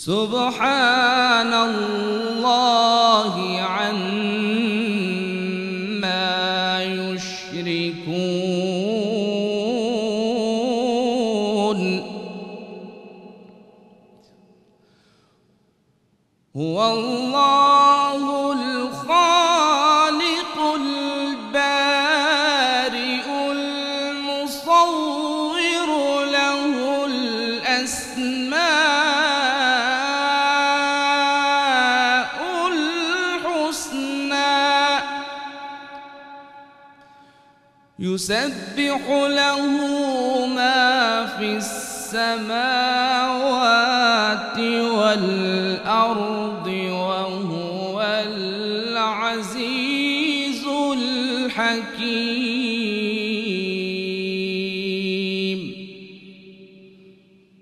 سبحان له ما في السماوات والأرض وهو العزيز الحكيم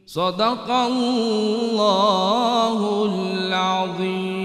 صدق الله العظيم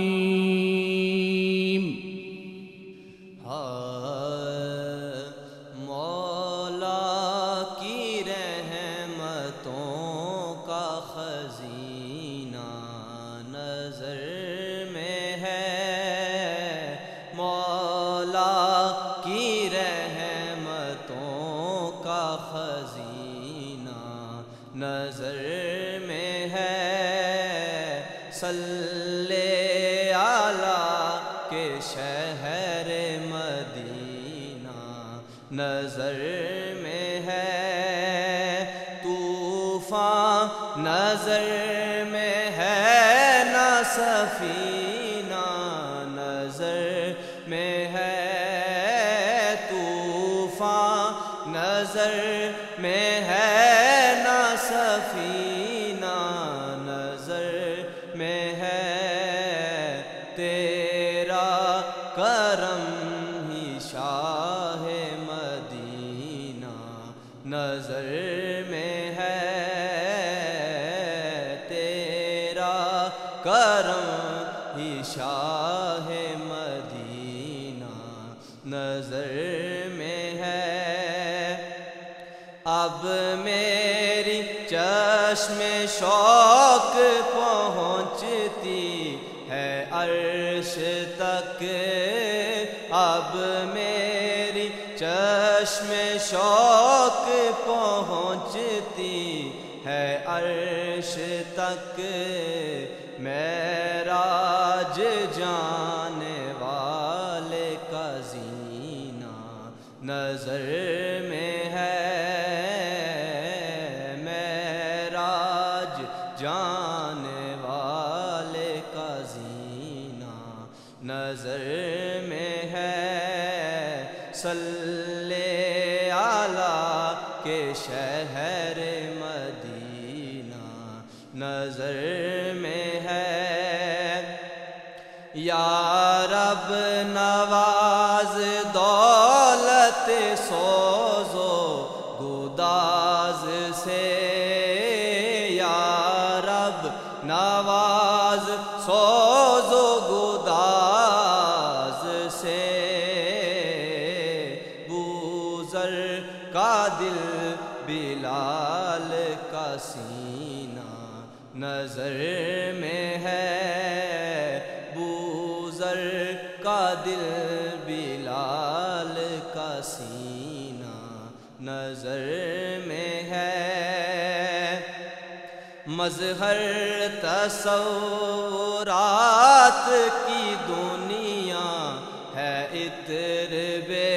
नजर में है सल्ले आला के शहर मजहर तस्वरात की दुनिया है इतर बे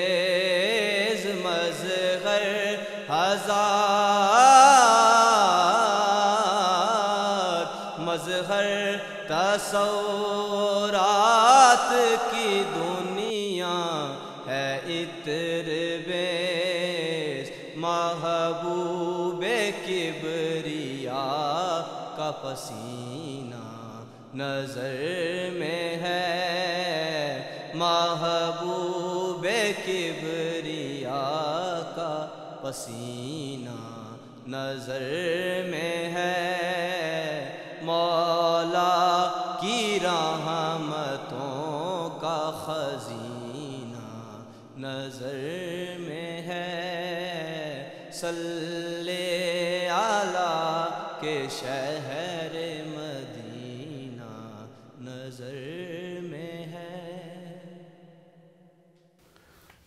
पसीना नजर में है महबूब किबरिया का पसीना नजर में है मौला की रहमतों का खजीना नजर में है सल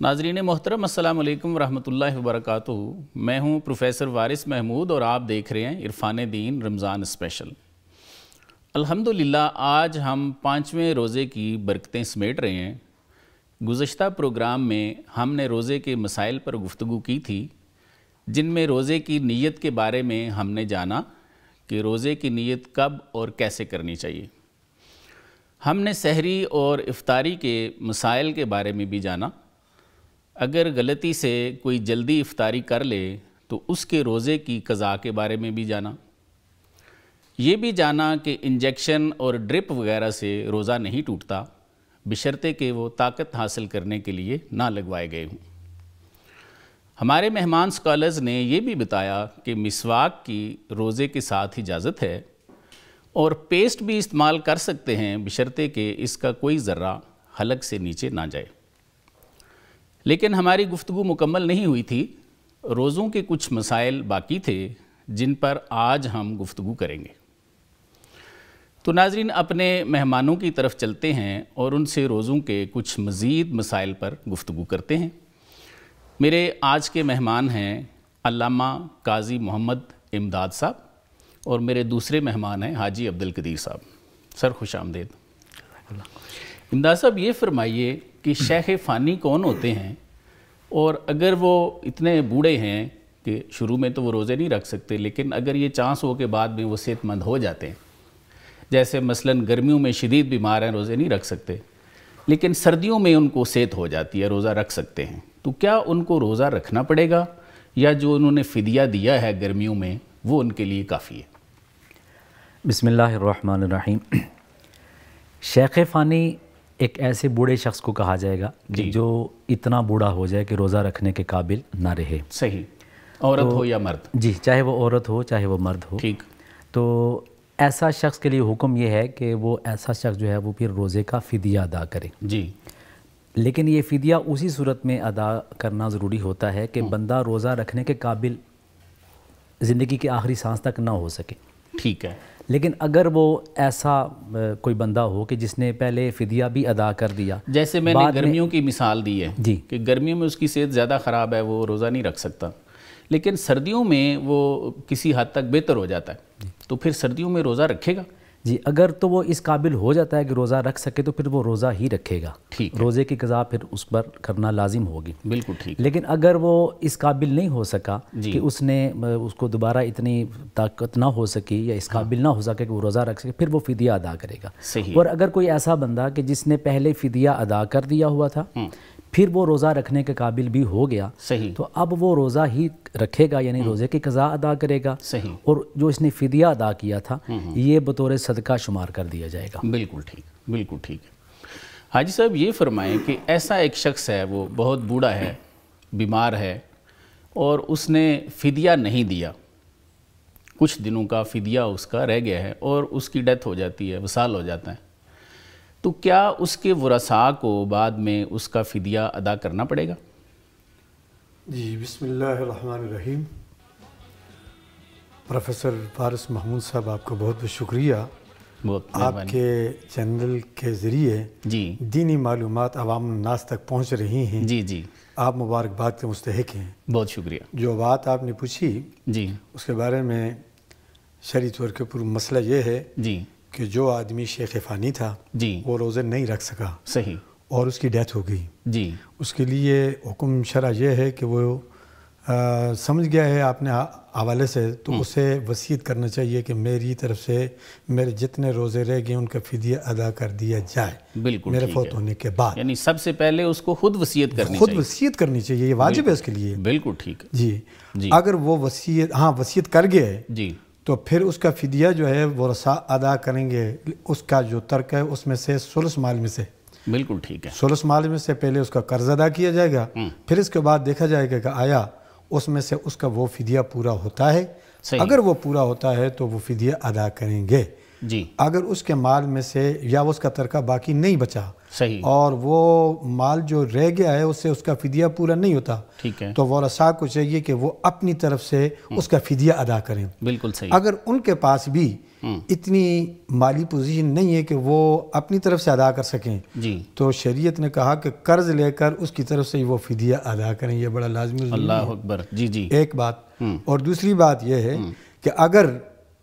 नाजरीन मोहतरम अल्लाम वरहमल वर्क मैं हूँ प्रोफेसर वारिस महमूद और आप देख रहे हैं इरफान दीन रमज़ान स्पेशल अल्हम्दुलिल्लाह आज हम पाँचवें रोज़े की बरकतें समेट रहे हैं गुज्त प्रोग्राम में हमने रोज़े के मसाइल पर गुफ्तु की थी जिनमें रोज़े की नीयत के बारे में हमने जाना कि रोज़े की नीयत कब और कैसे करनी चाहिए हमने सहरी और इफ्तारी के मसाइल के बारे में भी जाना अगर गलती से कोई जल्दी इफ्तारी कर ले तो उसके रोज़े की कज़ा के बारे में भी जाना ये भी जाना कि इंजेक्शन और ड्रिप वगैरह से रोज़ा नहीं टूटता बशर्ते कि वो ताकत हासिल करने के लिए ना लगवाए गए हों हमारे मेहमान स्कॉलर्स ने यह भी बताया कि मिसवाक की रोज़े के साथ इजाज़त है और पेस्ट भी इस्तेमाल कर सकते हैं बशर्ते कि इसका कोई ज़र्रा हलक से नीचे ना जाए लेकिन हमारी गुफ्तु मुकम्मल नहीं हुई थी रोज़ों के कुछ मसाइल बाकी थे जिन पर आज हम गुफ्तु करेंगे तो नाजरीन अपने मेहमानों की तरफ चलते हैं और उनसे रोज़ों के कुछ मज़ीद मसाइल पर गुफ्तु करते हैं मेरे आज के मेहमान हैं अल्लामा काजी मोहम्मद इमदाद साहब और मेरे दूसरे मेहमान हैं हाजी अब्दुल कदीर साहब सर खुश आमदेद इमदाद साहब ये फरमाइए कि शेख फ़ानी कौन होते हैं और अगर वो इतने बूढ़े हैं कि शुरू में तो वो रोज़े नहीं रख सकते लेकिन अगर ये चांस हो के बाद में वो सेहतमंद हो जाते हैं जैसे मसलन गर्मियों में शदीद बीमार हैं रोज़े नहीं रख सकते लेकिन सर्दियों में उनको सेहत हो जाती है रोज़ा रख सकते हैं तो क्या उनको रोज़ा रखना पड़ेगा या जो उन्होंने फ़दिया दिया है गर्मियों में वो उनके लिए काफ़ी है बसमिल्लर शेख फ़ानी एक ऐसे बूढ़े शख्स को कहा जाएगा कि जो इतना बूढ़ा हो जाए कि रोज़ा रखने के काबिल ना रहे सही औरत तो, हो या मर्द जी चाहे वो औरत हो चाहे वो मर्द हो ठीक तो ऐसा शख्स के लिए हुक्म ये है कि वो ऐसा शख्स जो है वो फिर रोज़े का फ़िदिया अदा करे जी लेकिन ये फदिया उसी सूरत में अदा करना ज़रूरी होता है कि हम्म। बंदा रोज़ा रखने के काबिल ज़िंदगी के आखिरी सांस तक ना हो सके ठीक है लेकिन अगर वो ऐसा कोई बंदा हो कि जिसने पहले फिदिया भी अदा कर दिया जैसे मैंने गर्मियों में... की मिसाल दी है जी कि गर्मियों में उसकी सेहत ज़्यादा ख़राब है वो रोज़ा नहीं रख सकता लेकिन सर्दियों में वो किसी हद तक बेहतर हो जाता है तो फिर सर्दियों में रोज़ा रखेगा जी अगर तो वो इस काबिल हो जाता है कि रोज़ा रख सके तो फिर वो रोज़ा ही रखेगा ठीक रोज़े की गज़ा फिर उस पर करना लाजिम होगी बिल्कुल ठीक लेकिन अगर वो इस काबिल नहीं हो सका कि उसने उसको दोबारा इतनी ताकत ना हो सकी या इस हाँ। काबिल हाँ। ना हो सके कि वो रोज़ा रख सके फिर वो फ़िदिया अदा करेगा और अगर कोई ऐसा बंदा कि जिसने पहले फ़िदिया अदा कर दिया हुआ था फिर वो रोज़ा रखने के काबिल भी हो गया सही तो अब वो रोज़ा ही रखेगा यानी हम्म। रोज़े की कज़ा अदा करेगा सही और जो इसने फ़िदिया अदा किया था हम्म, हम्म। ये बतौर सदका शुमार कर दिया जाएगा बिल्कुल ठीक बिल्कुल ठीक है हाजी साहब ये फरमाएं कि ऐसा एक शख्स है वो बहुत बूढ़ा है बीमार है और उसने फ़िदिया नहीं दिया कुछ दिनों का फ़िदिया उसका रह गया है और उसकी डेथ हो जाती है वसाल हो जाता है तो क्या उसके वसा को बाद में उसका फ़िदिया अदा करना पड़ेगा जी बसमीम प्रोफेसर फारस महमूद साहब आपको बहुत बहुत शुक्रिया आपके चैनल के ज़रिए जी दीनी मालूम आवाम नाज तक पहुँच रही हैं जी जी आप मुबारकबाद के मुस्तक हैं बहुत शुक्रिया जो बात आपने पूछी जी उसके बारे में शरी तौर के पूर्व मसला ये है जी कि जो आदमी शेख फ़ानी था जी वो रोज़े नहीं रख सका सही और उसकी डेथ हो गई जी उसके लिए हुक्म शरा यह है कि वो आ, समझ गया है आपने हवाले से तो हम्म। उसे वसीयत करना चाहिए कि मेरी तरफ से मेरे जितने रोज़े रह गए उनका फिदिया अदा कर दिया जाए बिल्कुल मेरे फौत होने के बाद यानी सबसे पहले उसको खुद वसीयत करनी खुद वसीयत करनी चाहिए ये वाजिब है उसके लिए बिल्कुल ठीक जी जी अगर वो वसीयत हाँ वसीयत कर गए जी तो फिर उसका फिदिया जो है रसा अदा करेंगे उसका जो तर्क है उसमें से सुलस माल में से बिल्कुल ठीक है सुलस माल में से पहले उसका कर्ज अदा किया जाएगा हम्म। फिर इसके बाद देखा जाएगा कि आया उसमें से उसका वो फिदिया पूरा होता है अगर वो पूरा होता है तो वो फिदिया अदा करेंगे जी अगर उसके माल में से या उसका तरका बाकी नहीं बचा सही और वो माल जो रह गया है उससे उसका फिदिया पूरा नहीं होता ठीक है तो वसा को चाहिए कि वो अपनी तरफ से हम्म। उसका फिदिया अदा करें बिल्कुल सही अगर उनके पास भी हम्म। इतनी माली पोजीशन नहीं है कि वो अपनी तरफ से अदा कर सकें जी तो शरीयत ने कहा कि कर्ज लेकर उसकी तरफ से वो फिदिया अदा करें यह बड़ा लाजमी अल्लाह अकबर जी जी एक बात हम्म। और दूसरी बात यह है कि अगर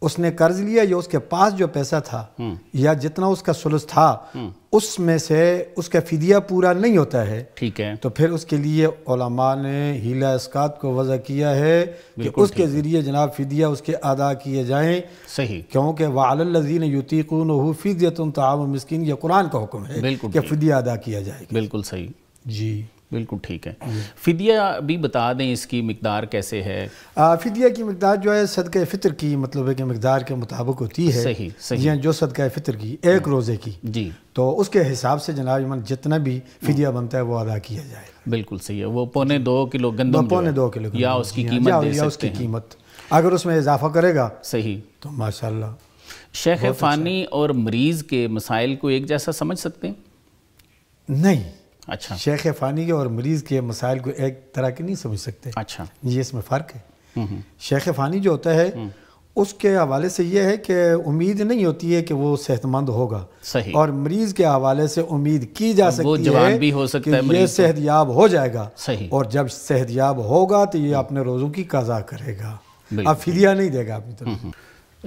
उसने कर्ज लिया या उसके पास जो पैसा था हम्म। या जितना उसका सुलस था हम्म। उसमें से उसका फिदिया पूरा नहीं होता है ठीक है तो फिर उसके लिए ने हीला इसकात को वजह किया है कि उसके ज़रिए जनाब फिदिया उसके अदा किए जाएं सही क्योंकि वालजीन युतीकून फ़िदियत तमाम मस्किन यह कुरान का हुक्म है कि फ़िदिया अदा किया जाए बिल्कुल सही जी बिल्कुल ठीक है फिदिया भी बता दें इसकी मकदार कैसे है आ, फिदिया की मकदार जो है सदक फितर की मतलब है कि मकदार के मुताबिक होती है सही सही हाँ, जो सदक फितर की एक हम्म। रोज़े की जी तो उसके हिसाब से जनाब इमान जितना भी फिदिया हम्म। बनता है वो अदा किया जाए बिल्कुल सही है वो पौने दो किलो गंदम पौने दो किलो या उसकी हाँ, कीमत या उसकी कीमत अगर उसमें इजाफा करेगा सही तो माशा शेख अच्छा। फानी और मरीज़ के मसाइल को एक जैसा समझ सकते हैं नहीं अच्छा शेख फ़ानी के और मरीज़ के मसाइल को एक तरह के नहीं समझ सकते अच्छा ये इसमें फ़र्क है हम्म, हम्म। शेख फ़ानी जो होता है हम्म। उसके हवाले से यह है कि उम्मीद नहीं होती है कि वो सेहतमंद होगा सही और मरीज के हवाले से उम्मीद की जा सकती है भी हो सकता कि है ये सेहतयाब हो जाएगा सही और जब याब होगा तो ये अपने रोज़ों की कज़ा करेगा अब फिरिया नहीं देगा अपनी तरफ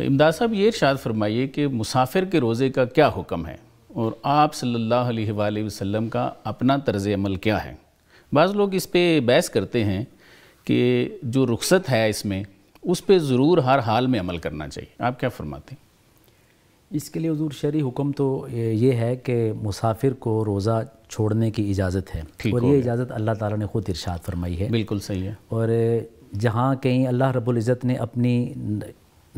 इमदाद साहब ये शायद फरमाइए कि मुसाफिर के रोज़े का क्या हुक्म है और आप सल्लल्लाहु अलैहि वसल्लम का अपना तर्ज अमल क्या है बाज़ लोग इस पर बहस करते हैं कि जो रुखसत है इसमें उस पर ज़रूर हर हाल में अमल करना चाहिए आप क्या फरमाते हैं इसके लिए हजूर शरी हुक्म तो ये है कि मुसाफिर को रोज़ा छोड़ने की इजाज़त है और ये इजाज़त अल्लाह ताला ने ख़ुद इरशाद फरमाई है बिल्कुल सही है और जहाँ कहीं अल्लाह रब्ज़त ने अपनी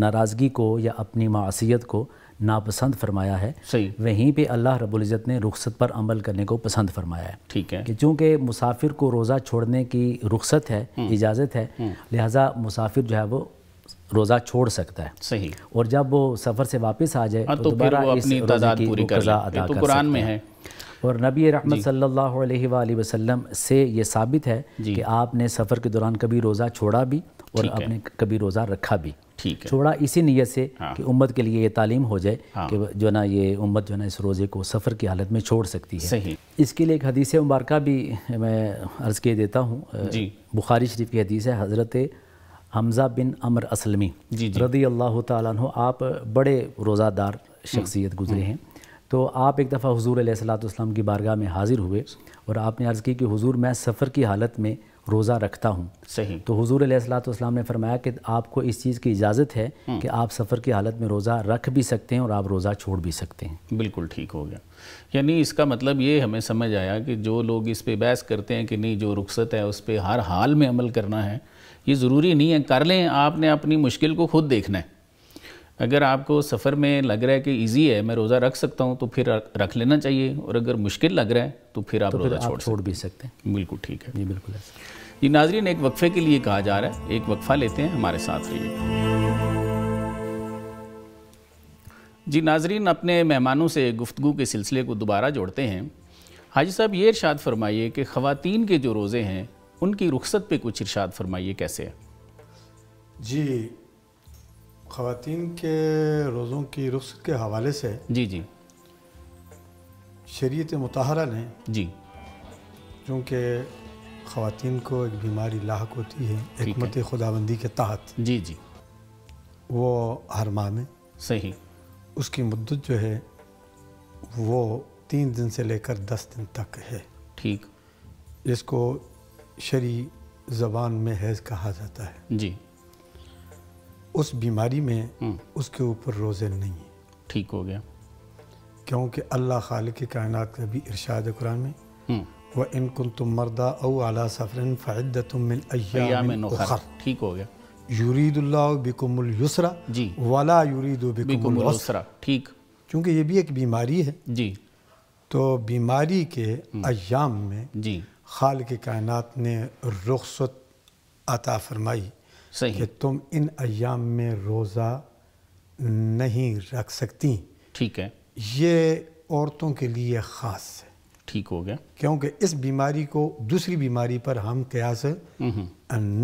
नाराज़गी को या अपनी मासीत को नापसंद फरमाया है सही वहीं पे अल्लाह रबुल्ज़त ने रुखसत पर अमल करने को पसंद फरमाया है ठीक है कि चूँकि मुसाफिर को रोज़ा छोड़ने की रुखसत है हम्म। इजाज़त है हम्म। लिहाजा मुसाफिर जो है वो रोज़ा छोड़ सकता है सही और जब वो सफ़र से वापस आ जाए हाँ, तो, तो, तो अपनी पूरी कर, कर, कर, कर तो कुरान में है और नबी रहमत सल्लल्लाहु अलैहि वसल्लम से ये साबित है कि आपने सफ़र के दौरान कभी रोज़ा छोड़ा भी और आपने कभी रोज़ा रखा भी ठीक है छोड़ा इसी नीयत से हाँ। कि उम्मत के लिए ये तालीम हो जाए हाँ। कि जो ना ये उम्मत जो ना इस रोज़े को सफ़र की हालत में छोड़ सकती है सही इसके लिए एक हदीस मुबारक भी मैं अर्ज़ किए देता हूँ बुखारी शरीफ की हदीस है हज़रत हमज़ा बिन अमर असलमी जी, रदी अल्लाह तु आप बड़े रोज़ादार शख्सियत हम्म। गुजरे हम्म। हैं तो आप एक दफ़ा हजूर सलाम की बारगाह में हाज़िर हुए और आपने अर्ज़ की कि हुजूर मैं सफ़र की हालत में रोज़ा रखता हूँ सही तो हजूर सलाम ने फरमाया कि आपको इस चीज़ की इजाज़त है हम्म। कि आप सफ़र की हालत में रोज़ा रख भी सकते हैं और आप रोज़ा छोड़ भी सकते हैं बिल्कुल ठीक हो गया यानी इसका मतलब ये हमें समझ आया कि जो लोग इस पर बहस करते हैं कि नहीं जो रुख्सत है उस पर हर हाल में अमल करना है ये ज़रूरी नहीं है कर लें आपने अपनी मुश्किल को खुद देखना है अगर आपको सफ़र में लग रहा है कि इजी है मैं रोज़ा रख सकता हूँ तो फिर रख लेना चाहिए और अगर मुश्किल लग रहा है तो फिर आप तो रोज़ा छोड़ छोड़ भी सकते हैं बिल्कुल ठीक है जी बिल्कुल जी नाजरीन एक वक्फ़े के लिए कहा जा रहा है एक वक्फ़ा लेते हैं हमारे साथ रहिए जी नाजरीन अपने मेहमानों से गुफ्तु के सिलसिले को दोबारा जोड़ते हैं हाजी साहब ये इरशाद फरमाइए कि ख़वान के जो रोज़े हैं उनकी रुख्सत पे कुछ इरशाद फरमाइए कैसे है जी खातन के रोज़ों की रुख्सत के हवाले से जी जी शरीत मतहरा ने जी चूँकि खातन को एक बीमारी लाक होती है हमत खुदाबंदी के तहत जी जी वो हर माह में सही उसकी मदत जो है वो तीन दिन से लेकर दस दिन तक है ठीक जिसको शरी ज़बान में हैज़ कहा जाता है जी उस बीमारी में हम्म। उसके ऊपर रोज़े नहीं है ठीक हो गया क्योंकि अल्लाह खाल के कायनात का भी इर्शाद कुरान में हम्म। व इन कुल तुम मरदा अव अला सफरन फ़ायद तुम ठीक हो गया यूरीदुल्ला जी वाला यूरीदो ठीक क्योंकि ये भी एक बीमारी है जी तो बीमारी के हम्म। अयाम में जी खाल के कायनात ने रुखसत अता फरमाई सही कि तुम इन अयाम में रोज़ा नहीं रख सकती ठीक है ये औरतों के लिए ख़ास है ठीक हो गया क्योंकि इस बीमारी को दूसरी बीमारी पर हम क्या हम्म।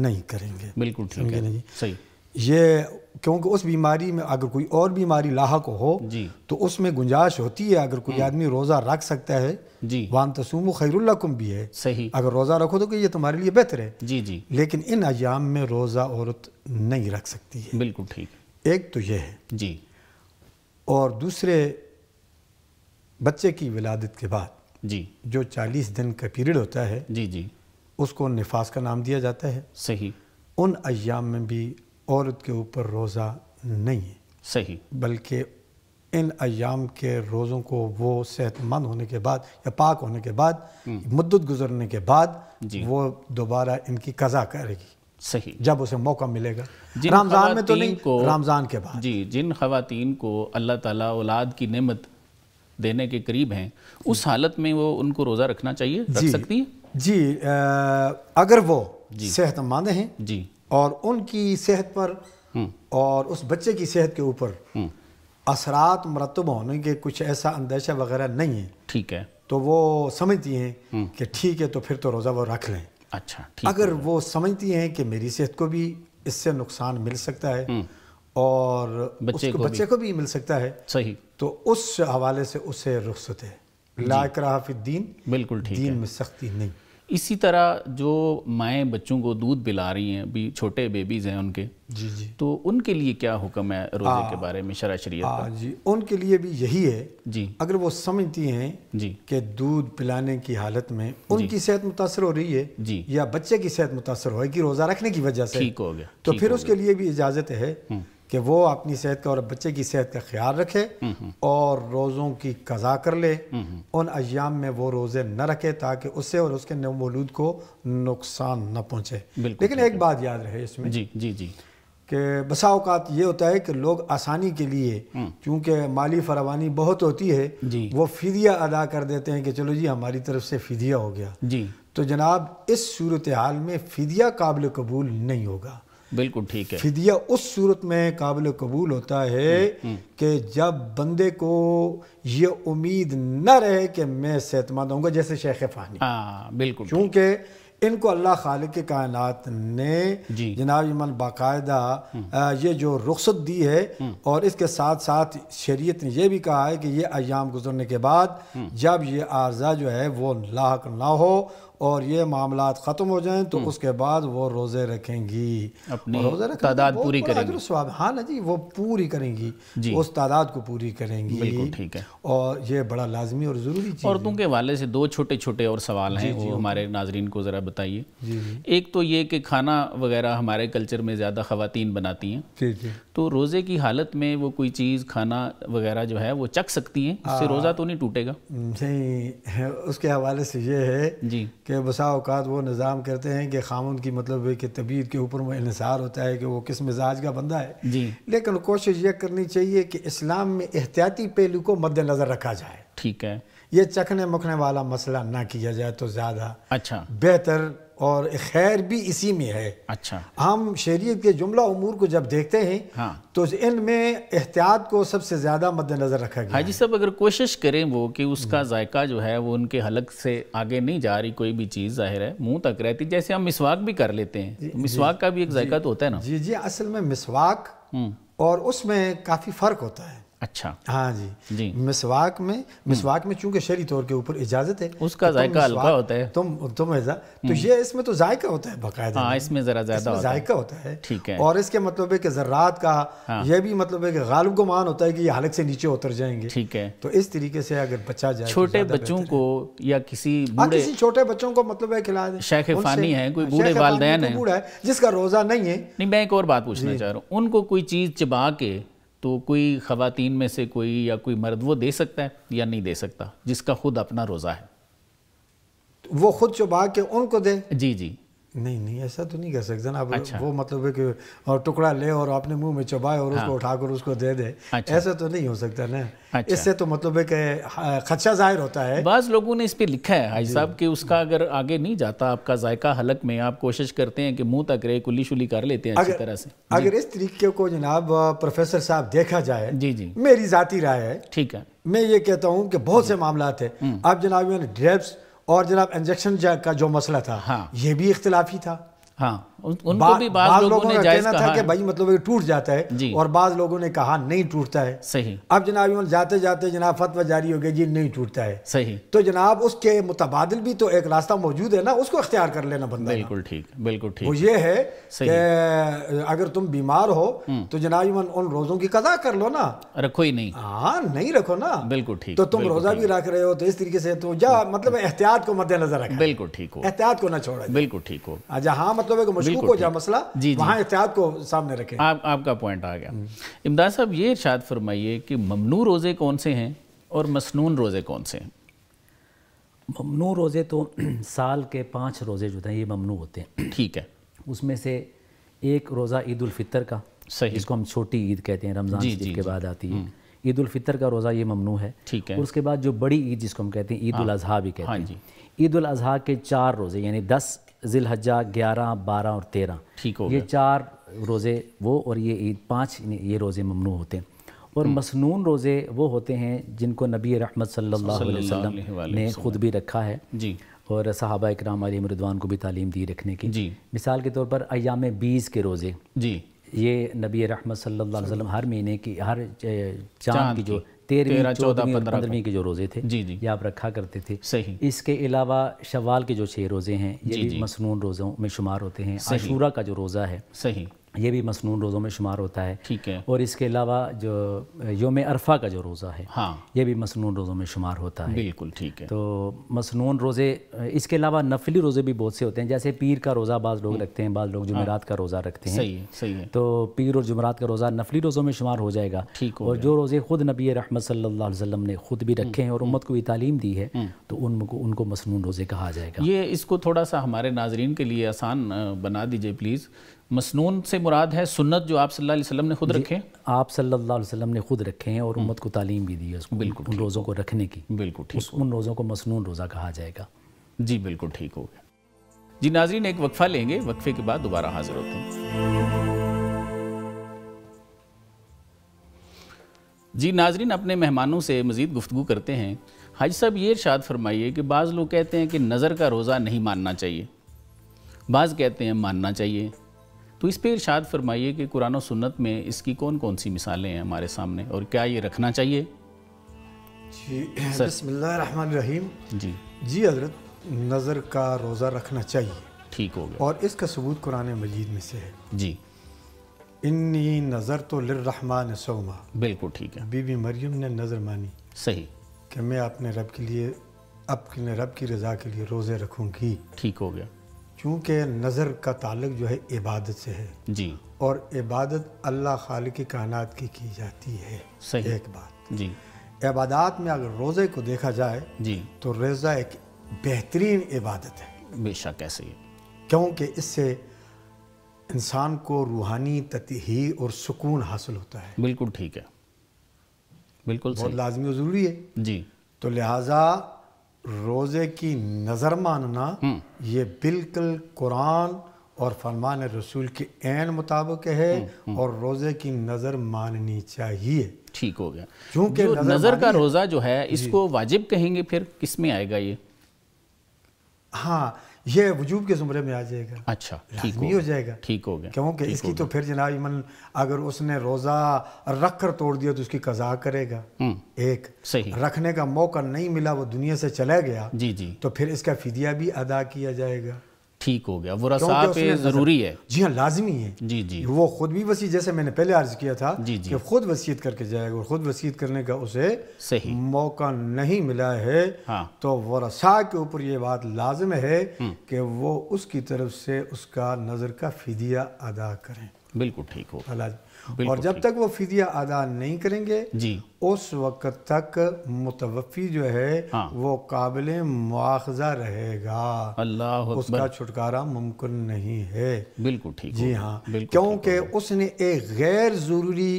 नहीं करेंगे बिल्कुल ठीक है सही ये क्योंकि उस बीमारी में अगर कोई और बीमारी लाक हो जी तो उसमें गुंजाइश होती है अगर कोई हम्म। आदमी रोज़ा रख सकता है जी वान तसूम खैरुल्लाकुम भी है सही अगर रोज़ा रखो तो कि ये तुम्हारे लिए बेहतर है जी जी लेकिन इन अयाम में रोज़ा औरत नहीं रख सकती है बिल्कुल ठीक एक तो यह है जी और दूसरे बच्चे की विलादत के बाद जी जो चालीस दिन का पीरियड होता है जी जी उसको निफास का नाम दिया जाता है सही उन अयाम में भी औरत के ऊपर रोज़ा नहीं है सही बल्कि इन अयाम के रोज़ों को वो सेहतमंद होने के बाद या पाक होने के बाद मदत हम्म। गुजरने के बाद वो दोबारा इनकी कज़ा करेगी सही जब उसे मौका मिलेगा रमज़ान में तो नहीं को रमज़ान के बाद जी जिन खातन को अल्लाह ताला औलाद की नेमत देने के करीब हैं उस हालत में वो उनको रोज़ा रखना चाहिए रख सकती है जी आ, अगर वो सेहतमंद हैं जी और उनकी सेहत पर हम्म। और उस बच्चे की सेहत के ऊपर हम्म। असरात मरतब होने के कुछ ऐसा अंदेशा वगैरह नहीं है ठीक है तो वो समझती हैं हम्म। कि ठीक है तो फिर तो रोज़ा वो रख लें अच्छा ठीक अगर वो समझती हैं कि मेरी सेहत को भी इससे नुकसान मिल सकता है और बच्चे को बच्चे भी। को भी मिल सकता है सही तो उस हवाले से उसे रुख्सत है लाकर दीन बिल्कुल ठीक दीन में सख्ती नहीं इसी तरह जो माएँ बच्चों को दूध पिला रही हैं अभी छोटे बेबीज़ हैं उनके जी जी तो उनके लिए क्या हुक्म है रोज़े आ, के हाँ। बारे में शरा शरीय हाँ, जी उनके लिए भी यही है जी अगर वो समझती हैं जी कि दूध पिलाने की हालत में उनकी सेहत मुतासर हो रही है जी या बच्चे की सेहत मुतासर होगी रोज़ा रखने की वजह से ठीक हो गया तो फिर उसके लिए भी इजाज़त है हम्म। कि वो अपनी सेहत का और बच्चे की सेहत का ख्याल रखे और रोज़ों की कज़ा कर ले उन अयाम में वो रोज़े न रखे ताकि उससे और उसके नवमौलूद को नुकसान न पहुँचे लेकिन एक बात याद रहे इसमें जी जी जी कि बसा अवत ये होता है कि लोग आसानी के लिए हम्म। चूँकि माली फरावानी बहुत होती है वो फिदिया अदा कर देते हैं कि चलो जी हमारी तरफ से फिदिया हो गया जी तो जनाब इस सूरत हाल में फिदिया काबिल कबूल नहीं होगा बिल्कुल ठीक है फिदिया उस सूरत में काबिल कबूल होता है हम्म, हम्म। कि जब बंदे को ये उम्मीद न रहे कि मैं सेहतमंद होऊंगा जैसे शेख फ़ानी हाँ बिल्कुल क्योंकि इनको अल्लाह खालिक के कायनात ने जनाब इमान बाकायदा हम्म। ये जो रुख्सत दी है और इसके साथ साथ शरीयत ने यह भी कहा है कि ये अयाम गुजरने के बाद जब ये आर्जा जो है वो लाक ना हो और ये मामला ख़त्म हो जाए तो हम्म। उसके बाद वो रोज़े रखेंगी अपनी रोज़े तादाद पूरी करेंगी स्वाब हाँ ना जी वो पूरी करेंगी उस तादाद को पूरी करेंगी बिल्कुल ठीक है और ये बड़ा लाजमी और ज़रूरी चीज़ औरतों के वाले से दो छोटे छोटे और सवाल हैं वो हमारे नाजरन को ज़रा बताइए एक तो ये कि खाना वगैरह हमारे कल्चर में ज़्यादा ख़वातीन बनाती हैं तो रोज़े की हालत में वो कोई चीज़ खाना वगैरह जो है वो चख सकती हैं उससे हाँ। रोज़ा तो नहीं टूटेगा नहीं उसके हवाले से ये है जी कि बसा अवत वो निज़ाम करते हैं कि खामन की मतलब है कि तबीयत के ऊपर इसार होता है कि वो किस मिजाज का बंदा है जी लेकिन कोशिश ये करनी चाहिए कि इस्लाम में एहतियाती पहलू को मद्दनज़र रखा जाए ठीक है ये चखने मुखने वाला मसला ना किया जाए तो ज़्यादा अच्छा बेहतर और खैर भी इसी में है अच्छा हम शरीयत के जुमला उमूर को जब देखते हैं हाँ। तो इनमें एहतियात को सबसे ज़्यादा मद्देनजर रखा गया हाजी साहब अगर कोशिश करें वो कि उसका हम्म। जायका जो है वो उनके हलक से आगे नहीं जा रही कोई भी चीज़ ज़ाहिर है मुंह तक रहती जैसे हम मिसवाक भी कर लेते हैं तो मिसवाक का भी एक जायका तो होता है ना जी जी असल में मिसवाक हम्म। और उसमें काफ़ी फ़र्क होता है अच्छा हाँ जी जी मिसवाक में हम्म। मिसवाक में चूंकि शहरी तौर के ऊपर इजाजत है उसका तो जायका हल्का होता है तुम तुम ऐसा तो हम्म। ये इसमें तो जायका होता है बकायदा हाँ इसमें जरा ज्यादा होता जायका होता है ठीक है और इसके मतलब है कि जरात का हाँ। ये भी मतलब है कि गालब गुमान होता है कि ये हलक से नीचे उतर जाएंगे ठीक है तो इस तरीके से अगर बचा जाए तो छोटे बच्चों को या किसी हाँ, किसी छोटे बच्चों को मतलब है खिला हाँ, शेख फानी है कोई बूढ़े वालदेन तो है जिसका रोजा नहीं है नहीं मैं एक और बात पूछना चाह रहा हूँ उनको कोई चीज चबा के तो कोई ख़वातीन में से कोई या कोई मर्द वो दे सकता है या नहीं दे सकता जिसका खुद अपना रोज़ा है वो खुद चुबा के उनको दे जी जी नहीं नहीं ऐसा तो नहीं कर सकते ना आप अच्छा। वो मतलब है कि और टुकड़ा ले और अपने मुंह में चबाए और हाँ। उसको उठाकर उसको दे दे अच्छा। ऐसा तो नहीं हो सकता ना अच्छा। इससे तो मतलब है कि खदशा जाहिर होता है बस लोगों ने इस पर लिखा है हाई साहब कि उसका अगर आगे नहीं जाता आपका जायका हलक में आप कोशिश करते हैं कि मुंह तक रहे कुल्ली शुली कर लेते हैं अच्छी तरह से अगर इस तरीके को जनाब प्रोफेसर साहब देखा जाए जी जी मेरी जाती राय है ठीक है मैं ये कहता हूँ कि बहुत से मामला है हम्म। आप जनाब ड्रेप्स और जनाब इंजेक्शन का जो मसला था हाँ ये भी इख्तलाफी था हाँ उनको भी बाज लोगों, लोगों ने कहना था कि भाई मतलब टूट जाता है और बाद लोगों ने कहा नहीं टूटता है सही अब जनाब जाते जाते जनाब फतवा जारी हो गया जी नहीं टूटता है सही तो जनाब उसके मुतबादल भी तो एक रास्ता मौजूद है ना उसको अख्तियार कर लेना बंदा बिल्कुल ठीक बिल्कुल ठीक वो ये है कि अगर तुम बीमार हो हम्म। तो जनाब उन रोजों की कदा कर लो ना रखो ही नहीं हाँ नहीं रखो ना बिल्कुल ठीक तो तुम रोजा भी रख रहे हो तो इस तरीके से तो जा मतलब एहतियात को मद्देनजर रखें बिल्कुल ठीक हो एहतियात को ना छोड़ा बिल्कुल ठीक हो अच्छा हाँ मतलब मतलब है कि मशकूक हो जाए मसला जी वहाँ एहतियात को सामने रखें आप, आपका पॉइंट आ गया इमदाद साहब ये इर्शाद फरमाइए कि ममनू रोज़े कौन से हैं और मसनून रोज़े कौन से हैं ममनू रोज़े तो साल के पाँच रोज़े जो हैं ये ममनू होते हैं ठीक है उसमें से एक रोज़ा ईद फितर का सही जिसको हम छोटी ईद कहते हैं रमज़ान ईद के बाद आती है हम्म। ईद फितर का रोज़ा ये ममनू है ठीक है उसके बाद जो बड़ी ईद जिसको हम कहते हैं ईद अजी भी कहते हाँ हैं ईद अजी के चार रोज़े यानी दस जिलहजा ग्यारह बारह और तेरह ठीक हो ये चार रोज़े वो और ये ईद पाँच ये रोज़े ममनू होते हैं और हम्म। मसनून रोज़े वो होते हैं जिनको नबी रहमत सल्लल्लाहु अलैहि वसल्लम ने खुद भी रखा है जी और साहबा इकराम अली मरदवान को भी तालीम दी रखने की जी मिसाल के तौर पर अयाम बीस के रोज़े जी ये नबी रहमत सल्लल्लाहु अलैहि वसल्लम हर महीने की हर चाँद की जो तेरहवीं चौदहवीं पंद्रहवीं के जो रोज़े थे जी जी ये आप रखा करते थे सही इसके अलावा शवाल के जो छः रोज़े हैं ये भी मसनून रोज़ों में शुमार होते हैं आशूरा का जो रोज़ा है सही ये भी मसनून रोज़ों में शुमार होता है ठीक है और इसके अलावा जो योम अरफा का जो रोज़ा है हाँ ये भी मसनून रोज़ों में शुमार होता है बिल्कुल ठीक है तो मसनून रोज़े इसके अलावा नफली रोज़े भी बहुत से होते हैं जैसे पीर का रोज़ा बाज़ लोग हम्म। रखते हैं बाज़ लोग हाँ। जुमेरात का रोज़ा रखते हैं सही सही है तो पीर और जुमेरात का रोज़ा नफली रोज़ों में शुमार हो जाएगा ठीक और जो रोज़े ख़ुद नबी रहमत सल्ला वसम ने ख़ुद भी रखे हैं और हम्म। उम्मत को भी तालीम दी है हम्म। तो उनको उनको मसनून रोज़े कहा जाएगा ये इसको थोड़ा सा हमारे नाजरन के लिए आसान बना दीजिए प्लीज़ मसनून से मुराद है सुन्नत जो आप सल्लल्लाहु अलैहि वसल्लम ने खुद रखे आप सल्लल्लाहु अलैहि वसल्लम ने खुद रखे हैं और हम्म। उम्मत को तालीम भी दी है उसको बिल्कुल उन रोज़ों को रखने की बिल्कुल ठीक उन रोज़ों को मसनून रोज़ा कहा जाएगा जी बिल्कुल ठीक हो गया जी नाजरीन एक वक्फ़ा लेंगे वक्फ़े के बाद दोबारा हाजिर होते हैं जी नाजरीन अपने मेहमानों से मज़ीद गुफ्तु करते हैं हाज साहब ये इर्शाद फरमाइए कि बाज़ लोग कहते हैं कि नज़र का रोज़ा नहीं मानना चाहिए बाज़ कहते हैं मानना चाहिए तो इस पर इर्शाद फरमाइए कि कुरान और सुन्नत में इसकी कौन कौन सी मिसालें हैं हमारे सामने और क्या ये रखना चाहिए जी रहीम जी जी हजरत नज़र का रोज़ा रखना चाहिए ठीक हो गया और इसका सबूत कुरान मजीद में से है जी इन्नी नज़र तो लरहमान सोमा बिल्कुल ठीक है बीबी मरियम ने नज़र मानी सही कि मैं अपने रब के लिए अपने रब की रज़ा के लिए रोज़े रखूँगी ठीक हो गया चूँकि नज़र का ताल्लुक जो है इबादत से है जी और इबादत अल्लाह खाल की कायनात की की जाती है सही एक बात जी इबादत में अगर रोज़े को देखा जाए जी तो रोज़ा एक बेहतरीन इबादत है बेशक ऐसे ही क्योंकि इससे इंसान को रूहानी ततही और सुकून हासिल होता है बिल्कुल ठीक है बिल्कुल बहुत लाजमी ज़रूरी है जी तो लिहाजा रोज़े की नज़र मानना हम्म। ये बिल्कुल कुरान और फरमान रसूल के एन मुताबिक है हम्म, हम्म। और रोज़े की नज़र माननी चाहिए ठीक हो गया क्योंकि नज़र, नज़र का रोज़ा जो है इसको वाजिब कहेंगे फिर किस में आएगा ये हाँ ये वजूब के ज़ुमरे में आ जाएगा अच्छा ठीक हो जाएगा ठीक हो गया क्योंकि इसकी तो फिर जनाब इमन अगर उसने रोज़ा रख कर तोड़ दिया तो उसकी कज़ा करेगा हम्म, एक सही रखने का मौका नहीं मिला वो दुनिया से चला गया जी जी तो फिर इसका फिदिया भी अदा किया जाएगा ठीक हो गया रसा पे ज़रूरी है जी हाँ लाजमी है जी जी वो खुद भी वसीत जैसे मैंने पहले अर्ज किया था जी जी कि खुद वसीयत करके जाएगा और खुद वसीयत करने का उसे सही मौका नहीं मिला है हाँ। तो वसा के ऊपर ये बात लाजम है हम्म। कि वो उसकी तरफ से उसका नज़र का फिदिया अदा करें बिल्कुल ठीक हो बिल्कुल और जब तक वो फिजिया अदा नहीं करेंगे जी उस वक्त तक मुतवफ़ी जो है हाँ। वो काबिल मुआवजा रहेगा अल्लाह उसका छुटकारा मुमकिन नहीं है बिल्कुल ठीक जी हाँ क्योंकि उसने एक गैर ज़रूरी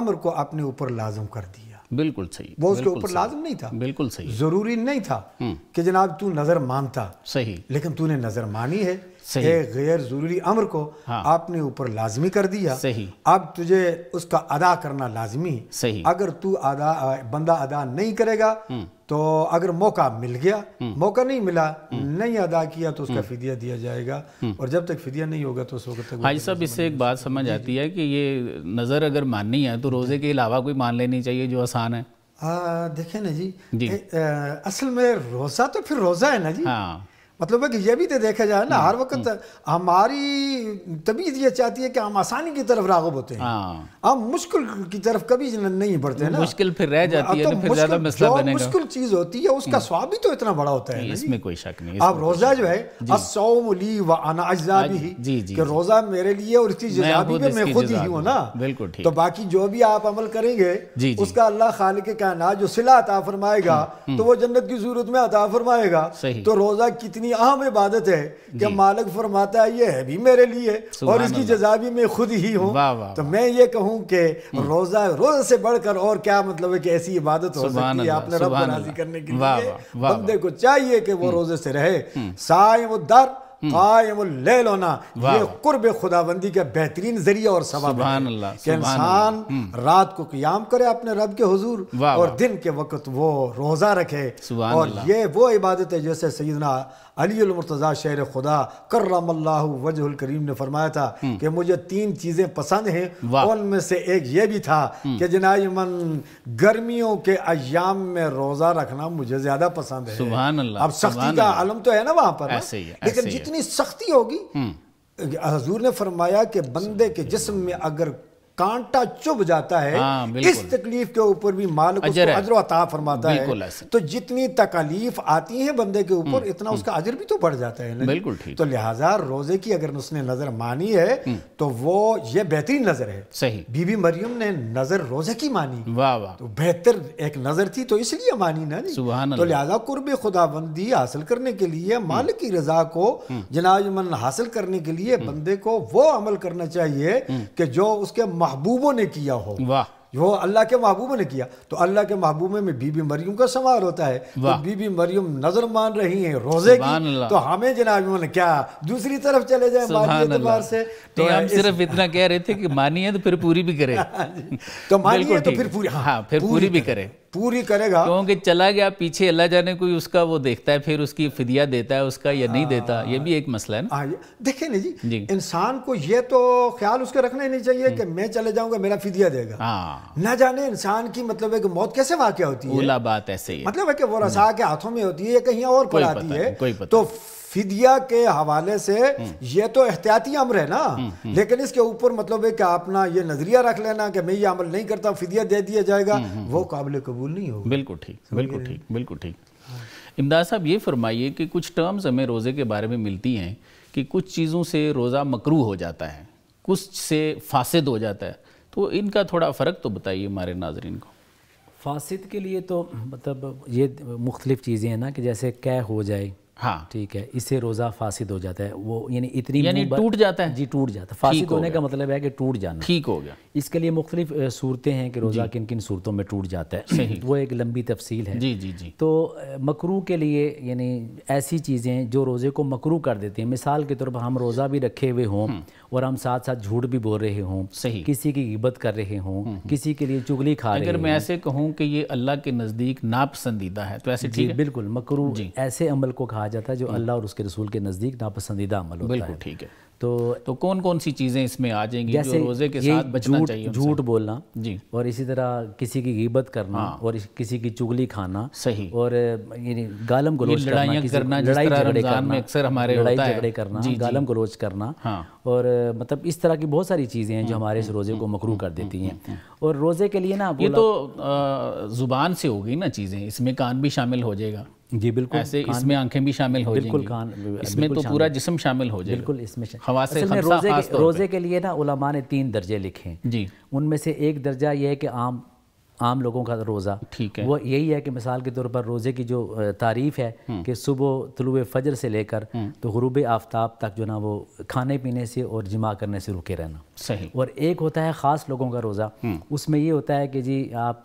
अमर को अपने ऊपर लाजम कर दिया बिल्कुल सही वो उसके ऊपर लाजम नहीं था बिल्कुल सही जरूरी नहीं था हम्म। कि जनाब तू नजर मानता सही लेकिन तूने नजर मानी है गैर जरूरी अमर को हाँ। आपने ऊपर लाजमी कर दिया सही अब तुझे उसका अदा करना लाजमी सही अगर तू अदा बंदा अदा नहीं करेगा हम्म। तो अगर मौका मिल गया हम्म। मौका नहीं मिला हम्म। नहीं अदा किया तो उसका हम्म। फिदिया दिया जाएगा और जब तक फिदिया नहीं होगा तो उस वक्त तक भाई हाँ साहब इससे एक बात समझ आती है कि ये नज़र अगर माननी है तो रोज़े के अलावा कोई मान लेनी चाहिए जो आसान है हाँ, देखे ना जी, जी। ए, आ, असल में रोज़ा तो फिर रोज़ा है ना जी हाँ। मतलब है कि ये भी तो देखा जाए ना हर हम्म, वक्त हम्म। हमारी तबीयत ये चाहती है कि हम आसानी की तरफ रागब होते हैं हाँ। हम मुश्किल की तरफ कभी नहीं बढ़ते ना मुश्किल फिर रह जाती है तो, तो फिर ज्यादा मसला बनेगा मुश्किल चीज होती है उसका हम्म। स्वाद भी तो इतना बड़ा होता है इसमें कोई शक नहीं आप रोजा जो है हाँ रोजा मेरे लिए और इसी जजाबी में खुद ही हूँ ना बिल्कुल तो बाकी जो भी आप अमल करेंगे उसका अल्लाह खाल के कहना जो सिला अता फरमाएगा तो वो जन्नत की सूरत में अता फरमाएगा तो रोजा कितनी इतनी अहम इबादत है कि मालिक फरमाता है ये है भी मेरे लिए और इसकी जजा भी मैं खुद ही हूँ तो मैं ये कहूँ कि हम्म। रोज़ा रोज़ा से बढ़कर और क्या मतलब है कि ऐसी इबादत हो सकती है आपने रब राजी करने के लिए बंदे को चाहिए कि वो हम्म। रोज़े से रहे हम्म। साय उद्दार कायमुल्लैल होना ये कुर्ब खुदाबंदी का बेहतरीन जरिया और सवाब है कि इंसान रात को क्याम करे अपने रब के हजूर और दिन के वक्त वो रोज़ा रखे और ये वो इबादत है जैसे सईदना अलमरतज़ा शेर खुदा कर्रमल्ला वजहुल करीम ने फरमाया था हम्म। कि मुझे तीन चीज़ें पसंद हैं उनमें से एक ये भी था हम्म। कि जनाजमन गर्मियों के अयाम में रोज़ा रखना मुझे ज़्यादा पसंद है अब सख्ती का आलम तो है ना वहाँ पर हाँ? लेकिन जितनी सख्ती होगी हम्म। हजूर ने फरमाया कि बंदे के जिसम में अगर कांटा चुभ जाता है हाँ, इस तकलीफ के ऊपर भी मालिक अजर अता फरमाता है तो जितनी तकलीफ आती है बंदे के ऊपर हम्म, इतना हम्म। उसका अजर भी तो बढ़ जाता है बिल्कुल ठीक तो लिहाजा रोजे की अगर उसने नजर मानी है हम्म। तो वो ये बेहतरीन नजर है सही बीबी मरियम ने नजर रोजे की मानी वाह वाह तो बेहतर एक नजर थी तो इसलिए मानी ना नहीं तो लिहाजा कुर्ब खुदाबंदी हासिल करने के लिए मालिक की रजा को जनाजमन हासिल करने के लिए बंदे को वो अमल करना चाहिए कि जो उसके महबूबों ने किया हो वाह वो अल्लाह के महबूब ने किया तो अल्लाह के महबूब में बीबी मरियम का संवार होता है तो बीबी मरियम नजर मान रही हैं रोजे की तो हमें जनाब क्या दूसरी तरफ चले जाए तो से तो, तो हम सिर्फ इतना कह रहे थे कि मानिए तो फिर पूरी भी करे हाँ तो मानिए तो फिर पूरी हाँ, हाँ फिर पूरी भी करे पूरी करेगा क्योंकि चला गया पीछे अल्लाह जाने कोई उसका वो देखता है फिर उसकी फिदिया देता है उसका या नहीं देता ये भी एक मसला है ना हाँ, देखिए ना जी, जी। इंसान को ये तो ख्याल उसके रखना ही नहीं चाहिए कि हम्म। मैं चले जाऊंगा मेरा फिदिया देगा हाँ। ना जाने इंसान की मतलब है कि मौत कैसे वाक्य होती है बात ऐसे ही मतलब है कि वो रसा हम्म। के हाथों में होती है कहीं और पर आती है तो फिदिया के हवाले से हम्म। ये तो एहतियाती अमर है ना हम्म, हम्म। लेकिन इसके ऊपर मतलब है कि अपना ये नजरिया रख लेना कि मैं ये अमल नहीं करता फिदिया दे दिया जाएगा वो काबिल कबूल नहीं होगा बिल्कुल ठीक बिल्कुल ठीक बिल्कुल ठीक हाँ। इमदाद साहब ये फरमाइए कि कुछ टर्म्स हमें रोज़े के बारे में मिलती हैं कि कुछ चीज़ों से रोज़ा मकरू हो जाता है कुछ से फासद हो जाता है तो इनका थोड़ा फ़र्क तो बताइए हमारे नाजरन को फासद के लिए तो मतलब ये मुख्तलिफ़ चीज़ें हैं ना कि जैसे कै हो जाए हाँ ठीक है इससे रोज़ा फासिद हो जाता है वो यानी इतनी यानी टूट जाता है जी टूट जाता है फासिद होने का मतलब है कि टूट जाना ठीक हो गया इसके लिए मुख्तलिफ सूरतें हैं कि रोज़ा किन किन सूरतों में टूट जाता है वो एक लंबी तफसील है जी जी जी तो मकरू के लिए यानी ऐसी चीज़ें जो रोज़े को मकरू कर देती हैं मिसाल के तौर पर हम रोज़ा भी रखे हुए हों हम्म। और हम साथ साथ झूठ भी बोल रहे हों सही किसी की इबत कर रहे हों हम्म, हम्म। किसी के लिए चुगली खा रहे अगर मैं ऐसे कहूँ कि ये अल्लाह के नज़दीक नापसंदीदा है तो ऐसे बिल्कुल मकरू ऐसे अमल को खा कहा जाता है जो हम्म। अल्लाह और उसके रसूल के नज़दीक नापसंदीदा अमल होता है ठीक है तो तो कौन कौन सी चीज़ें इसमें आ जाएंगी जैसे जो रोज़े के साथ बचना जूट, चाहिए झूठ बोलना जी और इसी तरह किसी की गिबत करना हाँ। और किसी की चुगली खाना सही और गालम गलोच लड़ाइयाँ करना लड़ाई झगड़े करना अक्सर हमारे लड़ाई झगड़े करना गालम गलोच करना हाँ। और मतलब इस तरह की बहुत सारी चीज़ें हैं जो हम्म, हमारे इस हम्म, रोज़े को मकरू कर देती हैं और रोज़े के लिए ना ये तो ज़ुबान से होगी ना चीज़ें इसमें कान भी शामिल हो जाएगा जी बिल्कुल ऐसे इसमें आंखें भी शामिल हो बिल्कुल कान इसमें तो पूरा जिस्म शामिल हो जाए बिल्कुल इसमें हवासे रोजे के, रोजे के लिए ना उलमा ने तीन दर्जे लिखे हैं जी उनमें से एक दर्जा यह है कि आम आम लोगों का रोज़ा ठीक है वो यही है कि मिसाल के तौर पर रोज़े की जो तारीफ़ है हम्म। कि सुबह तलुए फ़जर से लेकर हम्म। तो गुरूब आफ्ताब तक जो ना वो खाने पीने से और जमा करने से रुके रहना सही और एक होता है ख़ास लोगों का रोज़ा हम्म। उसमें ये होता है कि जी आप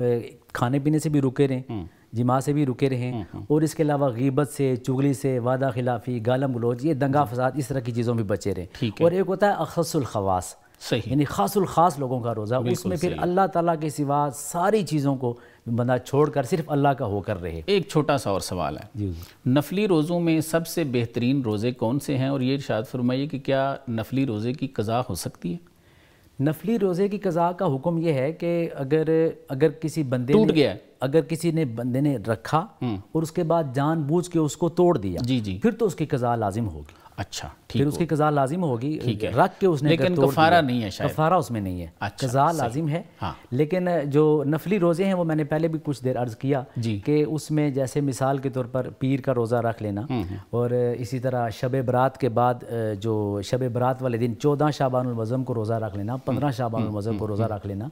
खाने पीने से भी रुके रहें जिमा से भी रुके रहें हम्म, हम्म। और इसके अलावा गीबत से चुगली से वादा खिलाफी गालम गलोच ये दंगा फसाद इस तरह की चीज़ों में बचे रहें और एक होता है अखसुलखवास सही यानी ख़ास खास लोगों का रोज़ा उसमें फिर अल्लाह ताला के सिवा सारी चीज़ों को बंदा छोड़कर सिर्फ अल्लाह का होकर रहे एक छोटा सा और सवाल है नफली रोज़ों में सबसे बेहतरीन रोज़े कौन से हैं और ये इर्शाद फरमाइए कि क्या नफली रोज़े की कज़ा हो सकती है नफली रोज़े की कज़ा का हुक्म यह है कि अगर अगर किसी बंदे टूट गया अगर किसी ने बंदे ने रखा हम्म। और उसके बाद जानबूझ के उसको तोड़ दिया जी जी फिर तो उसकी कज़ा लाजिम होगी अच्छा फिर उसकी कज़ा लाजिम होगी रख के उसने लेकिन कफारा नहीं है शायद कफारा उसमें नहीं है अच्छा, कज़ा लाजिम है हाँ। लेकिन जो नफली रोज़े हैं वो मैंने पहले भी कुछ देर अर्ज़ किया कि उसमें जैसे मिसाल के तौर पर पीर का रोज़ा रख लेना हम्म, हम्म। और इसी तरह शब बरात के बाद जो शब बरात वाले दिन चौदह शाबानमज़म को रोज़ा रख लेना पंद्रह हम्म, शाबानमज़म को रोज़ा रख लेना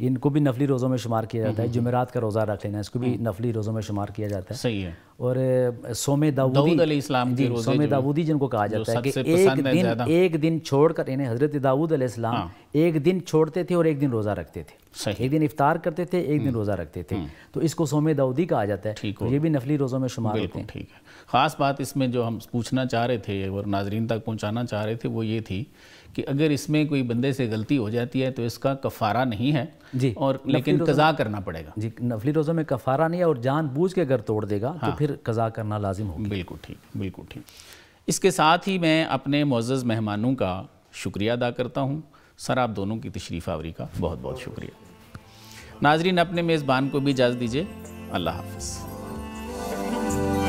इनको भी नफली रोज़ों में शुमार किया जाता है हम्म, जुमेरात हम्म। का रोज़ा रख लेना इसको भी हम्म। नफली रोज़ों में शुमार किया जाता है सही है और सोम दाऊदी सोम दाऊदी जिनको कहा जाता है कि एक दिन एक दिन छोड़कर इन्हें हज़रत दाऊद अलैहिस्सलाम हाँ। एक दिन छोड़ते थे और एक दिन रोज़ा रखते थे एक दिन इफ्तार करते थे एक दिन रोज़ा रखते थे तो इसको सोमे दाऊदी कहा जाता है तो ये भी नफली रोज़ों में शुमार होते हैं ठीक है ख़ास बात इसमें जो हम पूछना चाह रहे थे और नाजरीन तक पहुँचाना चाह रहे थे वो ये थी कि अगर इसमें कोई बंदे से गलती हो जाती है तो इसका कफारा नहीं है जी और लेकिन कज़ा करना पड़ेगा जी नफली रोज़ों में कफारा नहीं है और जान बूझ के अगर तोड़ देगा तो हाँ, तो फिर कज़ा करना लाजिम होगा बिल्कुल ठीक बिल्कुल ठीक इसके साथ ही मैं अपने मोज़ मेहमानों का शुक्रिया अदा करता हूँ सर आप दोनों की तशरीफ़ आवरी का बहुत बहुत शुक्रिया नाजरीन अपने मेज़बान को भी इजाज़त दीजिए अल्लाह हाफ